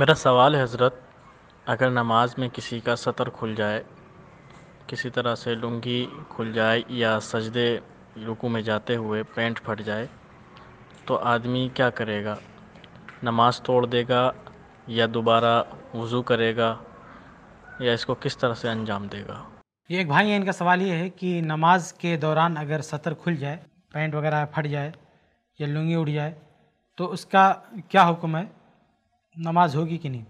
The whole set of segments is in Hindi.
मेरा सवाल है हज़रत अगर नमाज में किसी का सतर खुल जाए किसी तरह से लुंगी खुल जाए या सजदे रुकू में जाते हुए पेंट फट जाए तो आदमी क्या करेगा नमाज तोड़ देगा या दोबारा वज़ू करेगा या इसको किस तरह से अंजाम देगा ये एक भाई है इनका सवाल ये है कि नमाज के दौरान अगर सतर खुल जाए पेंट वगैरह फट जाए या लुंगी उड़ जाए तो उसका क्या हुक्म है नमाज होगी कि नहीं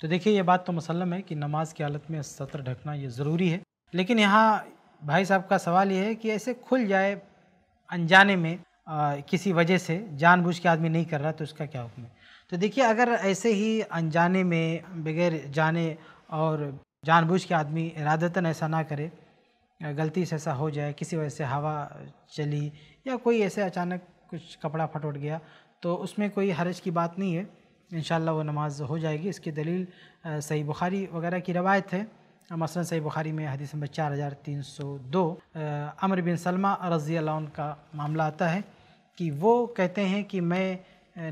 तो देखिए ये बात तो मुसलम है कि नमाज की हालत में सत्र ढकना ये ज़रूरी है लेकिन यहाँ भाई साहब का सवाल ये है कि ऐसे खुल जाए अनजाने में आ, किसी वजह से जानबूझ के आदमी नहीं कर रहा तो उसका क्या हुक्म है तो देखिए अगर ऐसे ही अनजाने में बगैर जाने और जानबूझ के आदमी इरादतन ऐसा ना करे गलती से ऐसा हो जाए किसी वजह से हवा चली या कोई ऐसे अचानक कुछ कपड़ा फटोट गया तो उसमें कोई हरज की बात नहीं है इन वो नमाज हो जाएगी इसकी दलील सही बुखारी वगैरह की रवायत है मसल सही बुखारी में हदीस नंबर चार हज़ार तीन सौ दो अमर बिन सलमा रज़ी का मामला आता है कि वो कहते हैं कि मैं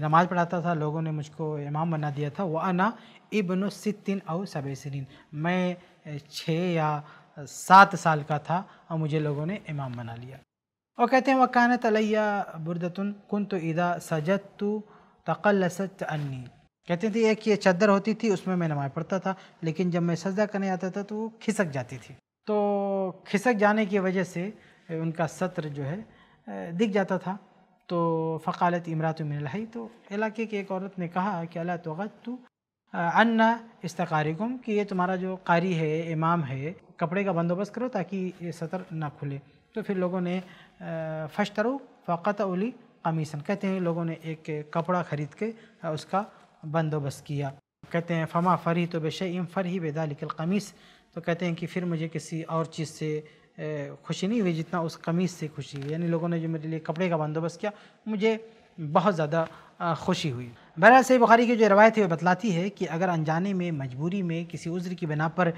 नमाज़ पढ़ाता था लोगों ने मुझको इमाम बना दिया था वह अना इबन सितिन और सबसरीन मैं छः या सात साल का था और मुझे लोगों ने इमाम बना लिया और कहते हैं वकानत अलैया बुरदतन कुन तो ईदा सजत तो तकलसत अन्नी कहती थी एक ये चादर होती थी उसमें मैं नमाज़ पढ़ता था लेकिन जब मैं सजदा करने आता था तो वो खिसक जाती थी तो खिसक जाने की वजह से उनका सत्र जो है दिख जाता था तो फ़कालत इमरात मिनलही तो इलाके की एक औरत ने कहा कि अला तो तू अन्ना तकारीगुम कि ये तुम्हारा जो कारी है इमाम है कपड़े का बंदोबस्त करो ताकि ये सतर ना खुले तो फिर लोगों ने फ़श्तरु फ़क़त उली अमीसन कहते हैं लोगों ने एक कपड़ा ख़रीद के उसका बंदोबस्त किया कहते हैं फमा फ़री तो बेश इम फ़र ही कमीस तो कहते हैं कि फिर मुझे किसी और चीज़ से खुशी नहीं हुई जितना उस कमीज़ से खुशी हुई यानी लोगों ने जो मेरे लिए कपड़े का बंदोबस्त किया मुझे बहुत ज़्यादा खुशी हुई बहर सही बुखारी की जो रवायत है वह बतलाती है कि अगर अनजाने में मजबूरी में किसी उज्र की बिना पर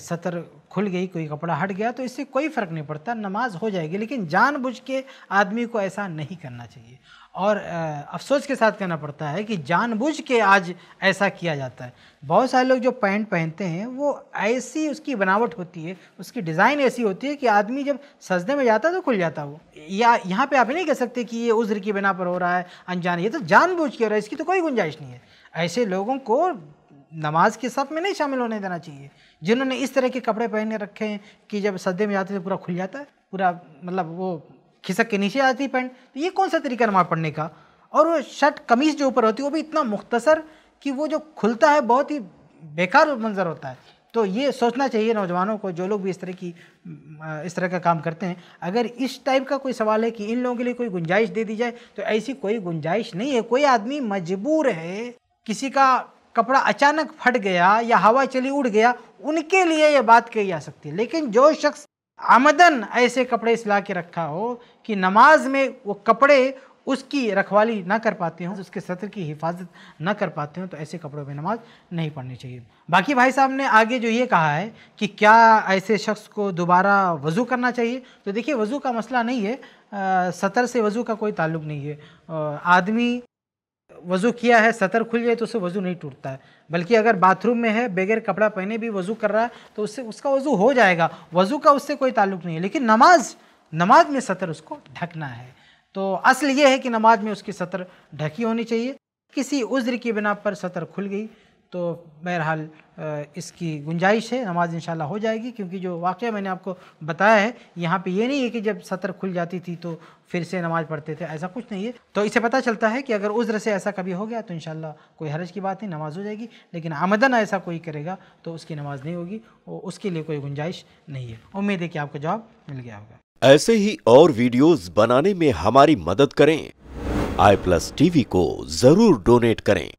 सतर खुल गई कोई कपड़ा हट गया तो इससे कोई फ़र्क नहीं पड़ता नमाज हो जाएगी लेकिन जानबूझ के आदमी को ऐसा नहीं करना चाहिए और अफसोस के साथ कहना पड़ता है कि जानबूझ के आज ऐसा किया जाता है बहुत सारे लोग जो पैंट पहनते हैं वो ऐसी उसकी बनावट होती है उसकी डिज़ाइन ऐसी होती है कि आदमी जब सजने में जाता है तो खुल जाता वो या यहाँ पे आप नहीं कह सकते कि ये उज्र की बिना पर हो रहा है अनजान ये तो जानबूझ के हो रहा है इसकी तो कोई गुंजाइश नहीं है ऐसे लोगों को नमाज के साथ में नहीं शामिल होने देना चाहिए जिन्होंने इस तरह के कपड़े पहने रखे हैं कि जब सदे में जाते तो पूरा खुल जाता है पूरा मतलब वो खिसक के नीचे आती है पैंट तो ये कौन सा तरीका नमाज पढ़ने का और वो शर्ट कमीज जो ऊपर होती है वो भी इतना मुख्तसर कि वो जो खुलता है बहुत ही बेकार मंजर होता है तो ये सोचना चाहिए नौजवानों को जो लोग भी इस तरह की इस तरह का काम करते हैं अगर इस टाइप का कोई सवाल है कि इन लोगों के लिए कोई गुंजाइश दे दी जाए तो ऐसी कोई गुंजाइश नहीं है कोई आदमी मजबूर है किसी का कपड़ा अचानक फट गया या हवा चली उड़ गया उनके लिए ये बात कही जा सकती है लेकिन जो शख्स आमदन ऐसे कपड़े सिला के रखा हो कि नमाज में वो कपड़े उसकी रखवाली ना कर पाते हों उसके सत्र की हिफाजत ना कर पाते हों तो ऐसे कपड़ों में नमाज नहीं पढ़नी चाहिए बाकी भाई साहब ने आगे जो ये कहा है कि क्या ऐसे शख्स को दोबारा वज़ू करना चाहिए तो देखिए वज़ू का मसला नहीं है सतर से वज़ू का कोई ताल्लुक नहीं है आदमी वज़ू किया है सतर खुल जाए तो उससे वज़ू नहीं टूटता है बल्कि अगर बाथरूम में है बगैर कपड़ा पहने भी वज़ू कर रहा है तो उससे उसका वज़ू हो जाएगा वज़ू का उससे कोई ताल्लुक नहीं है लेकिन नमाज नमाज में सतर उसको ढकना है तो असल ये है कि नमाज में उसकी सतर ढकी होनी चाहिए किसी उज्र की बिना पर सतर खुल गई तो बहरहाल इसकी गुंजाइश है नमाज इन हो जाएगी क्योंकि जो वाक़ मैंने आपको बताया है यहाँ पे ये नहीं है कि जब सतर खुल जाती थी तो फिर से नमाज पढ़ते थे ऐसा कुछ नहीं है तो इसे पता चलता है कि अगर उज्र से ऐसा कभी हो गया तो इन कोई हरज की बात नहीं नमाज हो जाएगी लेकिन आमदन ऐसा कोई करेगा तो उसकी नमाज नहीं होगी और उसके लिए कोई गुंजाइश नहीं है उम्मीद है कि आपको जवाब मिल गया होगा ऐसे ही और वीडियोज़ बनाने में हमारी मदद करें आई प्लस वी को ज़रूर डोनेट करें